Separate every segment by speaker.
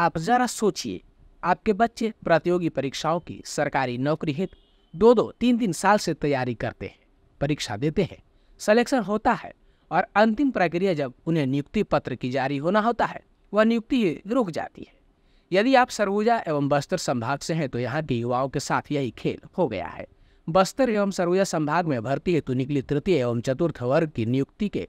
Speaker 1: आप ज़रा सोचिए आपके बच्चे प्रतियोगी परीक्षाओं की सरकारी नौकरी हित दो दो तीन तीन साल से तैयारी करते हैं परीक्षा देते हैं सिलेक्शन होता है और अंतिम प्रक्रिया जब उन्हें नियुक्ति पत्र की जारी होना होता है वह नियुक्ति रुक जाती है यदि आप सरगुजा एवं बस्तर संभाग से हैं तो यहाँ के युवाओं के साथ यही खेल हो गया है बस्तर एवं सरगुजा संभाग में भर्ती हेतु निकली तृतीय एवं चतुर्थ वर्ग की नियुक्ति के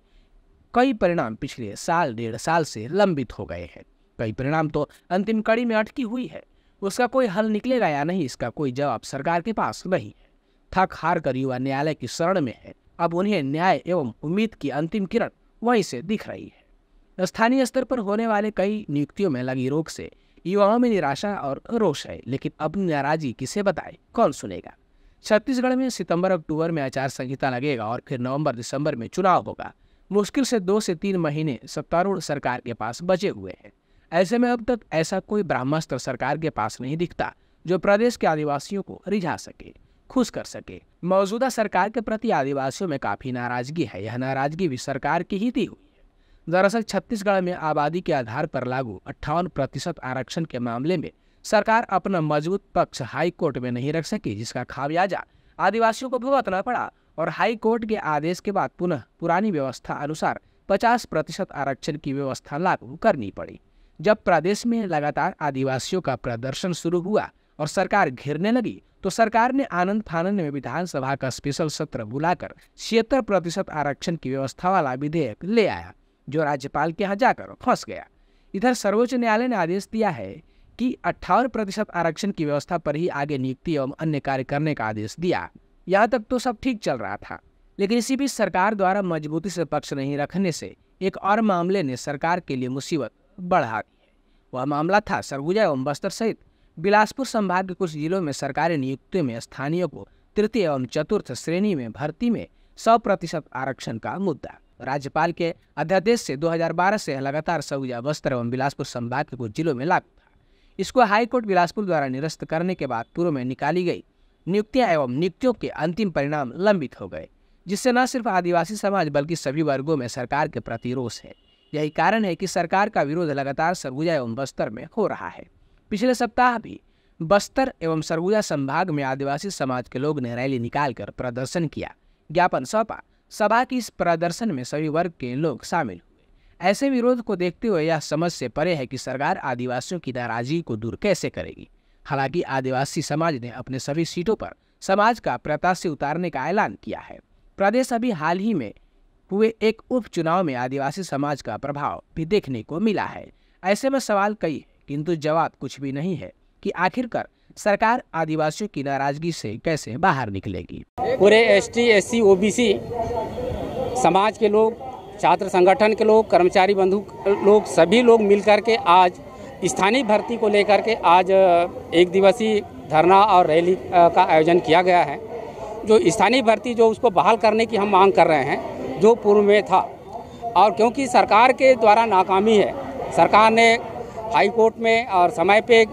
Speaker 1: कई परिणाम पिछले साल डेढ़ साल से लंबित हो गए हैं कई परिणाम तो अंतिम कड़ी में अटकी हुई है उसका कोई हल निकलेगा या नहीं इसका कोई जवाब सरकार के पास नहीं है थक हार कर युवा न्यायालय की शरण में है अब उन्हें न्याय एवं उम्मीद की अंतिम किरण वहीं से दिख रही है स्थानीय स्तर पर होने वाले कई नियुक्तियों में लगी रोक से युवाओं में निराशा और रोष है लेकिन अपनी नाराजगी किसे बताए कौन सुनेगा छत्तीसगढ़ में सितंबर अक्टूबर में आचार संहिता लगेगा और फिर नवंबर दिसंबर में चुनाव होगा मुश्किल से दो से तीन महीने सत्तारूढ़ सरकार के पास बचे हुए हैं ऐसे में अब तक ऐसा कोई ब्रह्मास्त्र सरकार के पास नहीं दिखता जो प्रदेश के आदिवासियों को रिझा सके खुश कर सके मौजूदा सरकार के प्रति आदिवासियों में काफी नाराजगी है यह नाराजगी भी सरकार की ही थी हुई दरअसल छत्तीसगढ़ में आबादी के आधार पर लागू अट्ठावन प्रतिशत आरक्षण के मामले में सरकार अपना मजबूत पक्ष हाई कोर्ट में नहीं रख सकी जिसका खामियाजा आदिवासियों को भुगतना पड़ा और हाई कोर्ट के आदेश के बाद पुनः पुरानी व्यवस्था अनुसार 50 प्रतिशत आरक्षण की व्यवस्था लागू करनी पड़ी जब प्रदेश में लगातार आदिवासियों का प्रदर्शन शुरू हुआ और सरकार घिरने लगी तो सरकार ने आनंद फानंद में विधानसभा का स्पेशल सत्र बुलाकर छिहत्तर प्रतिशत आरक्षण की व्यवस्था वाला विधेयक ले आया जो राज्यपाल के यहाँ जाकर फंस गया इधर सर्वोच्च न्यायालय ने आदेश दिया है कि अट्ठावन प्रतिशत आरक्षण की व्यवस्था पर ही आगे नियुक्ति एवं अन्य कार्य करने का आदेश दिया यहाँ तक तो सब ठीक चल रहा था लेकिन इसी बीच सरकार द्वारा मजबूती से पक्ष नहीं रखने से एक और मामले ने सरकार के लिए मुसीबत बढ़ा दी है वह मामला था सरगुजा एवं बस्तर सहित बिलासपुर संभाग के कुछ जिलों में सरकारी नियुक्तियों में स्थानीय को तृतीय एवं चतुर्थ श्रेणी में भर्ती में सौ प्रतिशत आरक्षण का मुद्दा राज्यपाल के अध्यादेश से 2012 से लगातार सरगुजा बस्तर एवं बिलासपुर संभाग के कुछ जिलों में लागू था इसको हाईकोर्ट बिलासपुर द्वारा निरस्त करने के बाद पूर्व में निकाली गई नियुक्तियां एवं नियुक्तियों के अंतिम परिणाम लंबित हो गए जिससे न सिर्फ आदिवासी समाज बल्कि सभी वर्गों में सरकार के प्रति रोष है यही कारण है कि सरकार का विरोध लगातार सरगुजा एवं बस्तर में हो रहा है पिछले सप्ताह भी बस्तर एवं सरगुजा संभाग में आदिवासी समाज के लोग ने रैली निकालकर प्रदर्शन किया ज्ञापन सौंपा सभा की इस प्रदर्शन में सभी वर्ग के लोग शामिल हुए ऐसे विरोध को देखते हुए यह समझ से परे है कि सरकार आदिवासियों की नाराजगी को दूर कैसे करेगी हालांकि आदिवासी समाज ने अपने सभी सीटों पर समाज का प्रत्याशी उतारने का ऐलान किया है प्रदेश अभी हाल ही में हुए एक उपचुनाव में आदिवासी समाज का प्रभाव भी देखने को मिला है ऐसे में सवाल कई किंतु जवाब कुछ भी नहीं है कि आखिरकार सरकार आदिवासियों की नाराजगी से कैसे बाहर निकलेगी पूरे S T
Speaker 2: S C O B C समाज के लोग छात्र संगठन के लोग कर्मचारी बंधु लोग सभी लोग मिलकर के आज स्थानीय भर्ती को लेकर के आज एक दिवसीय धरना और रैली का आयोजन किया गया है जो स्थानीय भर्ती जो उसको बहाल करने की हम मांग कर रहे हैं जो पूर्व में था और क्योंकि सरकार के द्वारा नाकामी है सरकार ने हाई कोर्ट में और समय पे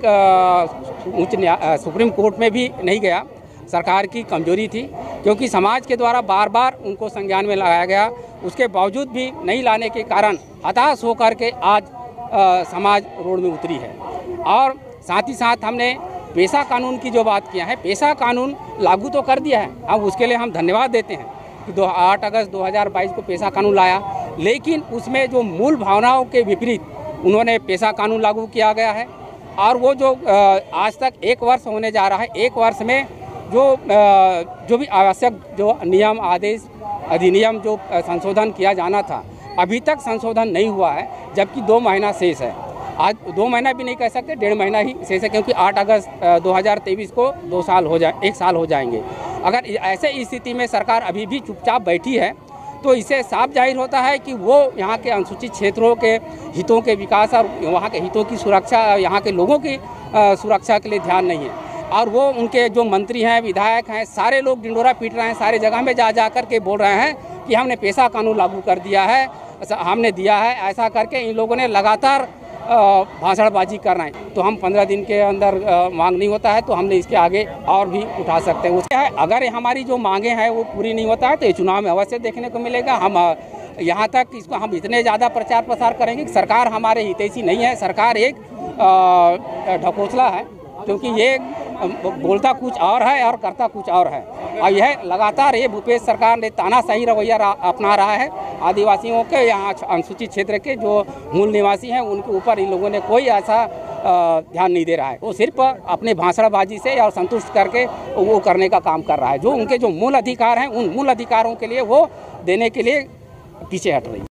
Speaker 2: उच्च न्याय सुप्रीम कोर्ट में भी नहीं गया सरकार की कमजोरी थी क्योंकि समाज के द्वारा बार बार उनको संज्ञान में लगाया गया उसके बावजूद भी नहीं लाने के कारण हताश होकर के आज आ, समाज रोड में उतरी है और साथ ही साथ हमने पेशा कानून की जो बात किया है पेशा कानून लागू तो कर दिया है अब उसके लिए हम धन्यवाद देते हैं दो आठ अगस्त 2022 को पेशा कानून लाया लेकिन उसमें जो मूल भावनाओं के विपरीत उन्होंने पेशा कानून लागू किया गया है और वो जो आज तक एक वर्ष होने जा रहा है एक वर्ष में जो जो भी आवश्यक जो नियम आदेश अधिनियम जो संशोधन किया जाना था अभी तक संशोधन नहीं हुआ है जबकि दो महीना शेष है आज दो महीना भी नहीं कह सकते डेढ़ महीना ही शेष है क्योंकि 8 अगस्त 2023 को दो साल हो जाए एक साल हो जाएंगे अगर ऐसे स्थिति में सरकार अभी भी चुपचाप बैठी है तो इसे साफ जाहिर होता है कि वो यहाँ के अनुसूचित क्षेत्रों के हितों के विकास और वहाँ के हितों की सुरक्षा यहाँ के लोगों की सुरक्षा के लिए ध्यान नहीं है और वो उनके जो मंत्री हैं विधायक हैं सारे लोग डिंडोरा पीट रहे हैं सारे जगह में जा जा करके बोल रहे हैं कि हमने पेशा कानून लागू कर दिया है हमने दिया है ऐसा करके इन लोगों ने लगातार भाषणबाजी कर रहे हैं तो हम पंद्रह दिन के अंदर मांग नहीं होता है तो हमने इसके आगे और भी उठा सकते हैं उसके है, अगर हमारी जो मांगे हैं वो पूरी नहीं होता है तो ये चुनाव में अवश्य देखने को मिलेगा हम यहाँ तक इसको हम इतने ज़्यादा प्रचार प्रसार करेंगे कि सरकार हमारे हितैषी नहीं है सरकार एक ढकोसला है क्योंकि ये बोलता कुछ और है और करता कुछ और है और यह लगातार ये भूपेश सरकार ने ताना सही रवैया अपना रहा है आदिवासियों के यहाँ अनुसूचित क्षेत्र के जो मूल निवासी हैं उनके ऊपर इन लोगों ने कोई ऐसा ध्यान नहीं दे रहा है वो सिर्फ अपने भाषणबाजी से और संतुष्ट करके वो करने का काम कर रहा है जो उनके जो मूल अधिकार हैं उन मूल अधिकारों के लिए वो देने के लिए पीछे हट रही है